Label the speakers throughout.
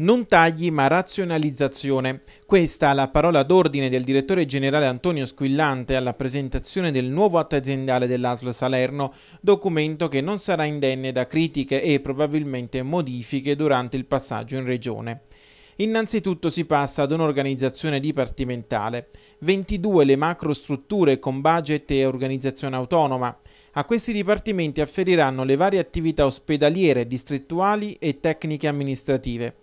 Speaker 1: Non tagli ma razionalizzazione. Questa è la parola d'ordine del direttore generale Antonio Squillante alla presentazione del nuovo atto aziendale dell'ASL Salerno, documento che non sarà indenne da critiche e probabilmente modifiche durante il passaggio in regione. Innanzitutto si passa ad un'organizzazione dipartimentale, 22 le macrostrutture con budget e organizzazione autonoma. A questi dipartimenti afferiranno le varie attività ospedaliere, distrettuali e tecniche amministrative.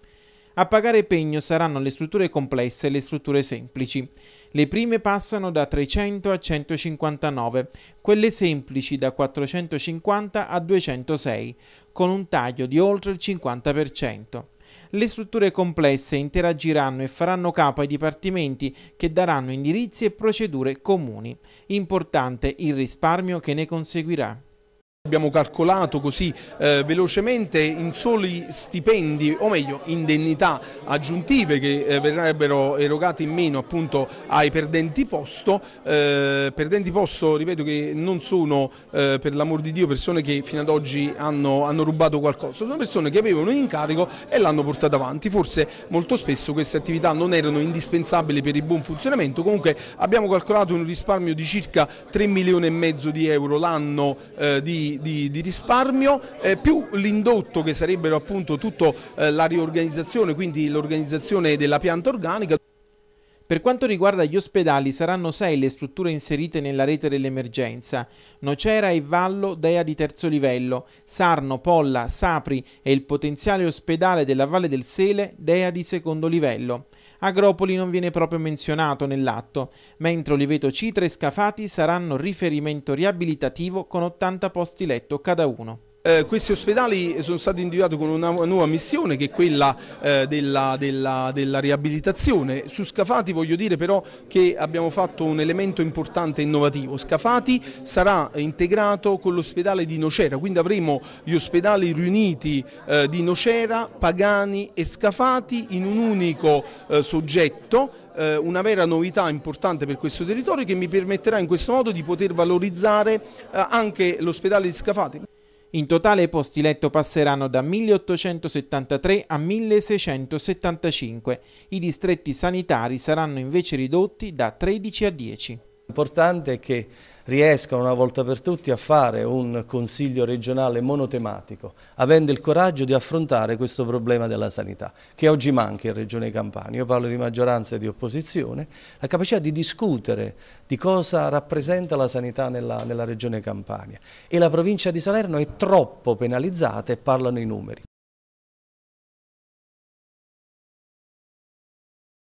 Speaker 1: A pagare pegno saranno le strutture complesse e le strutture semplici. Le prime passano da 300 a 159, quelle semplici da 450 a 206, con un taglio di oltre il 50%. Le strutture complesse interagiranno e faranno capo ai dipartimenti che daranno indirizzi e procedure comuni. Importante il risparmio che ne conseguirà. Abbiamo calcolato così eh, velocemente in
Speaker 2: soli stipendi o meglio indennità aggiuntive che eh, verrebbero erogate in meno appunto ai perdenti posto, eh, perdenti posto ripeto che non sono eh, per l'amor di Dio persone che fino ad oggi hanno, hanno rubato qualcosa, sono persone che avevano un incarico e l'hanno portato avanti, forse molto spesso queste attività non erano indispensabili per il buon funzionamento, comunque abbiamo calcolato un risparmio di circa 3 milioni e mezzo di euro l'anno eh, di di, di, risparmio, eh, più l'indotto che
Speaker 1: sarebbero appunto tutta eh, la riorganizzazione, quindi l'organizzazione della pianta organica. Per quanto riguarda gli ospedali, saranno sei le strutture inserite nella rete dell'emergenza: Nocera e Vallo, DEA di terzo livello, Sarno, Polla, Sapri e il potenziale ospedale della Valle del Sele, DEA di secondo livello. Agropoli non viene proprio menzionato nell'atto, mentre Oliveto Citra e Scafati saranno riferimento riabilitativo con 80 posti letto cada uno.
Speaker 2: Eh, questi ospedali sono stati individuati con una nuova missione che è quella eh, della, della, della, riabilitazione. Su Scafati voglio dire però che abbiamo fatto un elemento importante e innovativo. Scafati sarà integrato con l'ospedale di Nocera, quindi avremo gli ospedali riuniti eh, di Nocera, Pagani e Scafati in un unico eh, soggetto eh, una vera novità importante per questo territorio che mi permetterà in questo modo di poter valorizzare eh, anche l'ospedale di Scafati.
Speaker 1: In totale i posti letto passeranno da 1873 a 1675. I distretti sanitari saranno invece ridotti da 13 a 10. L'importante è che riescano
Speaker 3: una volta per tutti a fare un consiglio regionale monotematico, avendo il coraggio di affrontare questo problema della sanità, che oggi manca in Regione Campania. Io parlo di maggioranza e di opposizione, la capacità di discutere di cosa rappresenta la sanità nella, nella Regione Campania. E la provincia di Salerno è troppo penalizzata e parlano i numeri.